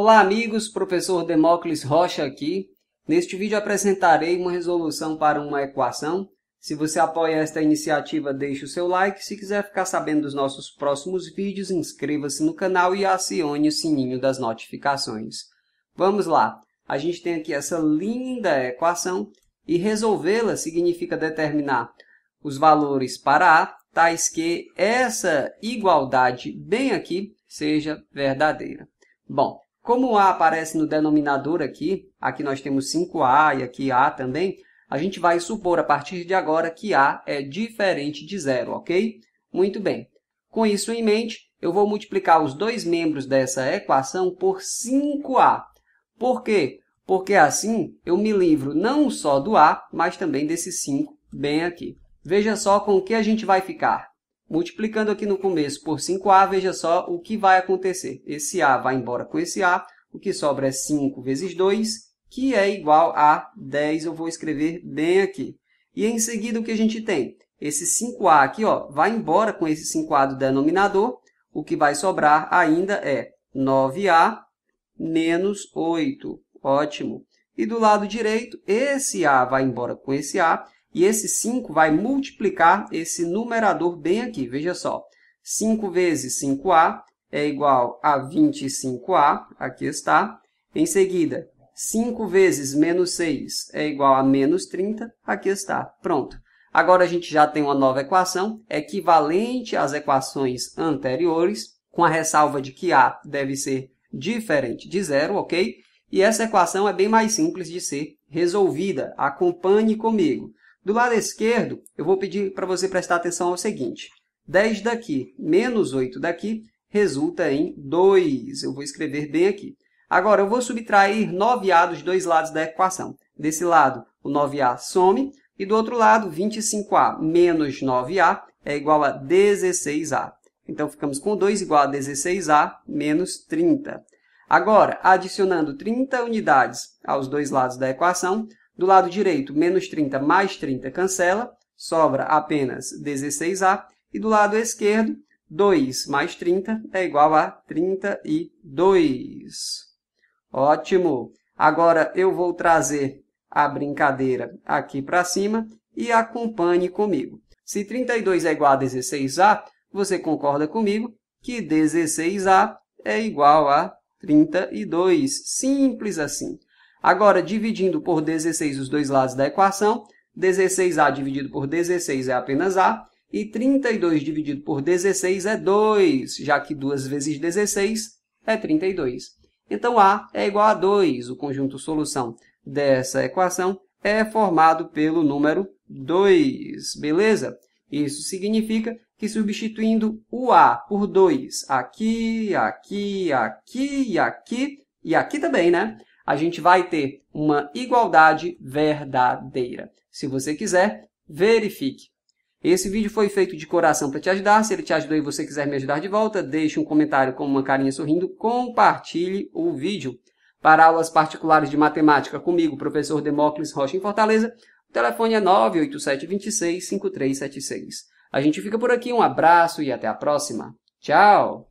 Olá amigos, professor Demócles Rocha aqui. Neste vídeo apresentarei uma resolução para uma equação. Se você apoia esta iniciativa, deixe o seu like. Se quiser ficar sabendo dos nossos próximos vídeos, inscreva-se no canal e acione o sininho das notificações. Vamos lá! A gente tem aqui essa linda equação e resolvê-la significa determinar os valores para A, tais que essa igualdade bem aqui seja verdadeira. Bom, como A aparece no denominador aqui, aqui nós temos 5A e aqui A também, a gente vai supor a partir de agora que A é diferente de zero, ok? Muito bem. Com isso em mente, eu vou multiplicar os dois membros dessa equação por 5A. Por quê? Porque assim eu me livro não só do A, mas também desse 5 bem aqui. Veja só com o que a gente vai ficar. Multiplicando aqui no começo por 5A, veja só o que vai acontecer. Esse A vai embora com esse A, o que sobra é 5 vezes 2, que é igual a 10, eu vou escrever bem aqui. E em seguida o que a gente tem? Esse 5A aqui ó, vai embora com esse 5A do denominador, o que vai sobrar ainda é 9A menos 8. Ótimo. E do lado direito, esse A vai embora com esse A, e esse 5 vai multiplicar esse numerador bem aqui. Veja só, 5 vezes 5A é igual a 25A, aqui está. Em seguida, 5 vezes menos 6 é igual a menos 30, aqui está. Pronto. Agora a gente já tem uma nova equação, equivalente às equações anteriores, com a ressalva de que A deve ser diferente de zero, ok? E essa equação é bem mais simples de ser resolvida. Acompanhe comigo. Do lado esquerdo, eu vou pedir para você prestar atenção ao seguinte. 10 daqui menos 8 daqui resulta em 2. Eu vou escrever bem aqui. Agora, eu vou subtrair 9A dos dois lados da equação. Desse lado, o 9A some, e do outro lado, 25A menos 9A é igual a 16A. Então, ficamos com 2 igual a 16A menos 30. Agora, adicionando 30 unidades aos dois lados da equação, do lado direito, menos 30 mais 30 cancela, sobra apenas 16A. E do lado esquerdo, 2 mais 30 é igual a 32. Ótimo! Agora eu vou trazer a brincadeira aqui para cima e acompanhe comigo. Se 32 é igual a 16A, você concorda comigo que 16A é igual a 32. Simples assim. Agora, dividindo por 16 os dois lados da equação, 16A dividido por 16 é apenas A, e 32 dividido por 16 é 2, já que 2 vezes 16 é 32. Então, A é igual a 2. O conjunto solução dessa equação é formado pelo número 2, beleza? Isso significa que substituindo o A por 2 aqui, aqui, aqui e aqui, e aqui também, né? a gente vai ter uma igualdade verdadeira. Se você quiser, verifique. Esse vídeo foi feito de coração para te ajudar. Se ele te ajudou e você quiser me ajudar de volta, deixe um comentário com uma carinha sorrindo, compartilhe o vídeo. Para aulas particulares de matemática comigo, professor Demócles Rocha em Fortaleza, o telefone é 987265376. A gente fica por aqui, um abraço e até a próxima. Tchau!